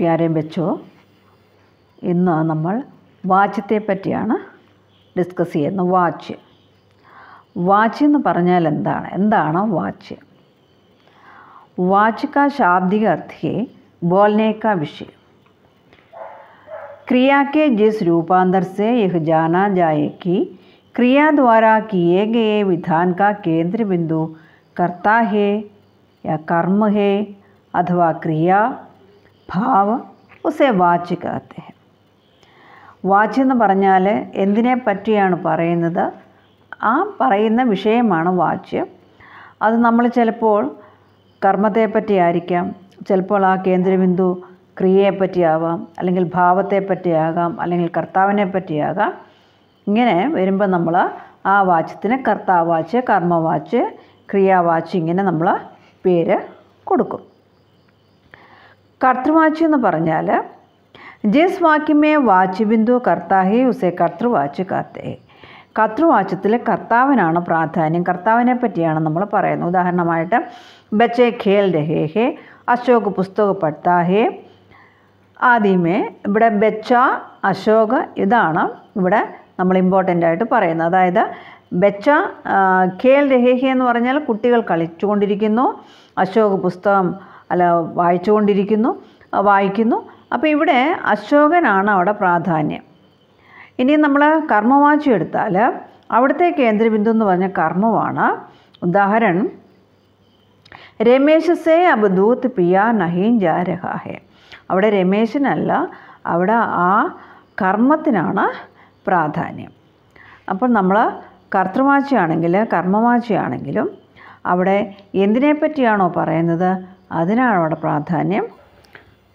പ്യാരെ വെച്ചോ ഇന്ന് നമ്മൾ വാച്യത്തെ പറ്റിയാണ് ഡിസ്കസ് ചെയ്യുന്നത് വാച്ച് वाच का शाब्दिक अर्थ बोलने का विषय क्रिया के जिस रूपांतर से यह जाना जाए कि क्रिया द्वारा किए गए विधान का केंद्र बिंदु कर्ता है या कर्म है अथवा क्रिया ഭാവ ഉസെ വാച്ച് കഹത്തെ വാച്ച് എന്ന് പറഞ്ഞാൽ എന്തിനെ പറ്റിയാണ് പറയുന്നത് ആ പറയുന്ന വിഷയമാണ് വാച്ച് അത് നമ്മൾ ചിലപ്പോൾ കർമ്മത്തെപ്പറ്റിയായിരിക്കാം ചിലപ്പോൾ ആ കേന്ദ്രബിന്ദു ക്രിയയെപ്പറ്റിയാവാം അല്ലെങ്കിൽ ഭാവത്തെപ്പറ്റിയാകാം അല്ലെങ്കിൽ കർത്താവിനെ പറ്റിയാകാം ഇങ്ങനെ വരുമ്പോൾ നമ്മൾ ആ വാച്യത്തിന് കർത്താവാച്ച് കർമ്മവാച്ച് ക്രിയാവാച്ച് ഇങ്ങനെ നമ്മൾ പേര് കൊടുക്കും കർത്തൃവാച്ച് എന്ന് പറഞ്ഞാൽ ജിസ് വാക്യമേ വാച്ച് ബിന്ദു കർത്താഹേ ഉസേ കർത്തൃവാച്ച് കാത്തേ കർത്തൃവാച്യത്തിൽ കർത്താവിനാണ് പ്രാധാന്യം കർത്താവിനെ പറ്റിയാണ് നമ്മൾ പറയുന്നത് ഉദാഹരണമായിട്ട് ബച്ചേ ഖേൽ രഹേ ഹേ അശോക് പുസ്തക പട്ടാഹേ ആദ്യമേ ഇവിടെ ബച്ച അശോക് ഇതാണ് ഇവിടെ നമ്മൾ ഇമ്പോർട്ടൻ്റ് ആയിട്ട് പറയുന്നത് അതായത് ബച്ച ഖേൽ രഹേഹി എന്ന് പറഞ്ഞാൽ കുട്ടികൾ കളിച്ചുകൊണ്ടിരിക്കുന്നു അശോക് പുസ്തകം അല്ല വായിച്ചുകൊണ്ടിരിക്കുന്നു വായിക്കുന്നു അപ്പോൾ ഇവിടെ അശോകനാണ് അവിടെ പ്രാധാന്യം ഇനി നമ്മൾ കർമ്മവാച്യം എടുത്താൽ അവിടുത്തെ കേന്ദ്രബിന്ദു എന്ന് പറഞ്ഞ കർമ്മമാണ് ഉദാഹരണം രമേശസേ അബദൂത്ത് അബ്ദൂത്ത് പിയ നഹീൻ ജാരഹാഹെ അവിടെ രമേശനല്ല അവിടെ ആ കർമ്മത്തിനാണ് പ്രാധാന്യം അപ്പോൾ നമ്മൾ കർത്തൃവാച്ചയാണെങ്കിൽ കർമ്മവാച്ചയാണെങ്കിലും അവിടെ എന്തിനെപ്പറ്റിയാണോ പറയുന്നത് അതിനാണ് അവിടെ പ്രാധാന്യം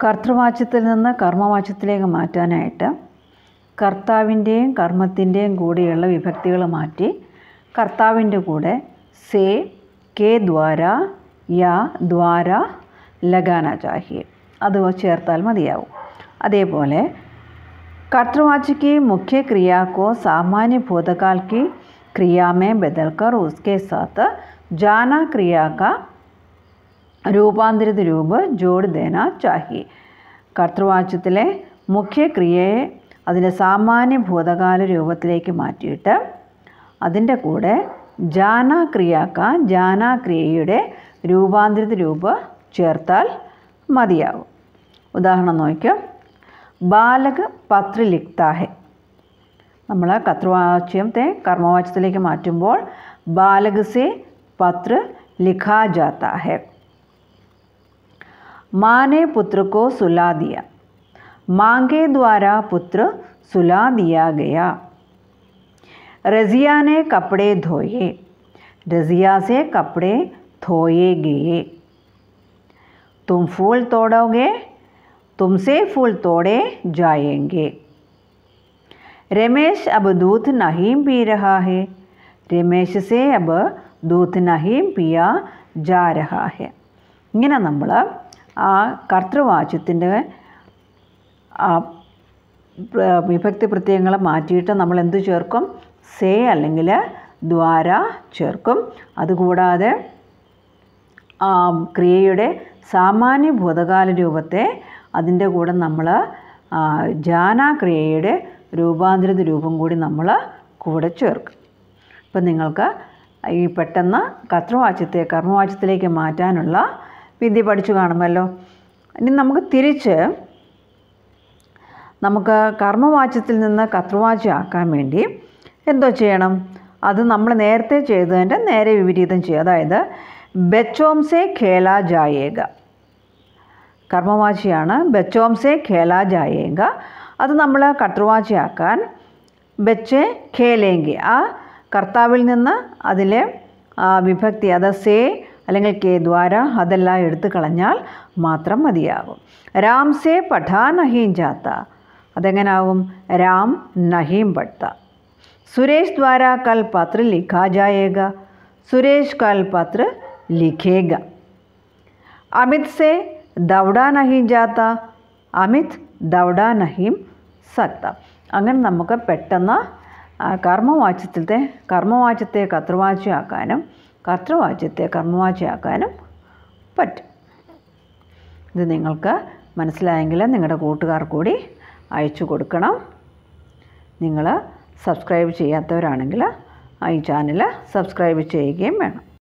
കർത്തൃവാച്യത്തിൽ നിന്ന് കർമ്മവാച്യത്തിലേക്ക് മാറ്റാനായിട്ട് കർത്താവിൻ്റെയും കർമ്മത്തിൻ്റെയും കൂടെയുള്ള വിഭക്തികൾ മാറ്റി കർത്താവിൻ്റെ കൂടെ സേ കെ ദ്വാര യാ ദ്വാര ലഗാന ചാഹി അത് ചേർത്താൽ മതിയാവും അതേപോലെ കർത്തൃവാച്യക്ക് മുഖ്യ ക്രിയാക്കോ സാമാന്യ ഭൂതകാൽക്ക് ക്രിയാമേ ബദൽക്കർ ഉസ്കേ സാത്ത് बदलकर उसके साथ जाना क्रिया का രൂപാന്തരിത രൂപ ജോഡ് ദേന ചാഹി കർത്തൃവാച്യത്തിലെ മുഖ്യ ക്രിയയെ അതിൻ്റെ സാമാന്യ ഭൂതകാല രൂപത്തിലേക്ക് മാറ്റിയിട്ട് അതിൻ്റെ കൂടെ ജാനാക്രിയാക്ക ജാനാക്രിയയുടെ രൂപാന്തരിത രൂപ ചേർത്താൽ മതിയാവും ഉദാഹരണം നോക്കിയോ ബാലക് പത്രലിക്താഹെ നമ്മൾ കർത്തൃവാച്യത്തെ കർമ്മവാച്യത്തിലേക്ക് മാറ്റുമ്പോൾ ബാലകസെ പത്ര ലിഖാജാത്താഹെ माँ ने पुत्र को सुला दिया माँ के द्वारा पुत्र सुला दिया गया रजिया ने कपड़े धोए रजिया से कपड़े धोए गए तुम फूल तोड़ोगे तुमसे फूल तोड़े जाएंगे रमेश अब दूध नहीं पी रहा है रमेश से अब दूध नहीं पिया जा रहा है इन्हें നമ്മൾ ആ കർത്തൃവാച്യത്തിൻ്റെ വിഭക്തി പ്രത്യയങ്ങളെ മാറ്റിയിട്ട് നമ്മൾ എന്ത് ചേർക്കും സേ അല്ലെങ്കിൽ ദ്വാര ചേർക്കും അതുകൂടാതെ ക്രിയയുടെ സാമാന്യ ഭൂതകാല രൂപത്തെ അതിൻ്റെ കൂടെ നമ്മൾ ജാനാക്രിയയുടെ രൂപാന്തരിത രൂപം കൂടി നമ്മൾ കൂടെ ചേർക്കും അപ്പം നിങ്ങൾക്ക് ഈ പെട്ടെന്ന് കർത്തൃവാച്യത്തെ കർമ്മവാച്യത്തിലേക്ക് മാറ്റാനുള്ള വിദ്യ പഠിച്ചു കാണുമല്ലോ ഇനി നമുക്ക് തിരിച്ച് നമുക്ക് കർമ്മവാച്യത്തിൽ നിന്ന് കർത്തൃവാച്യം ആക്കാൻ വേണ്ടി എന്തോ ചെയ്യണം അത് നമ്മൾ നേരത്തെ ചെയ്തതിൻ്റെ നേരെ വിപരീതം ചെയ്യുക അതായത് ബച്ചോംസേ ഖേല ജായേക കർമ്മവാചിയാണ് ബച്ചോംസേ ഖേല ജായേക അത് നമ്മൾ കർത്തൃവാചിയാക്കാൻ ബെച്ചെ ഖേലേങ്കി ആ കർത്താവിൽ നിന്ന് അതിലെ വിഭക്തി അത് സേ അല്ലെങ്കിൽ കെ ദ്വാര അതെല്ലാം എടുത്തു കളഞ്ഞാൽ മാത്രം മതിയാകും രാം സേ പഠാ നഹീം ജാത്ത അതെങ്ങനാവും രാം നഹീം പഠത്ത സുരേഷ് ദ്വാര കൽ പത്ര ലിഖാ ജായേക സുരേഷ് കൽ പത്ര ലിഖേക അമിത് സേ ദൗഡാ നഹീം ജാത്ത അമിത് ദൗഡാ നഹീം സക്ത അങ്ങനെ നമുക്ക് പെട്ടെന്ന് കർമ്മവാച്യത്തിലത്തെ കർമ്മവാച്യത്തെ കർത്തൃവാച്യമാക്കാനും കർത്തൃവാച്യത്തെ കർമ്മവാച്യമാക്കാനും പറ്റും ഇത് നിങ്ങൾക്ക് മനസ്സിലായെങ്കിൽ നിങ്ങളുടെ കൂട്ടുകാർ കൂടി അയച്ചു കൊടുക്കണം നിങ്ങൾ സബ്സ്ക്രൈബ് ചെയ്യാത്തവരാണെങ്കിൽ ഈ ചാനൽ സബ്സ്ക്രൈബ് ചെയ്യുകയും വേണം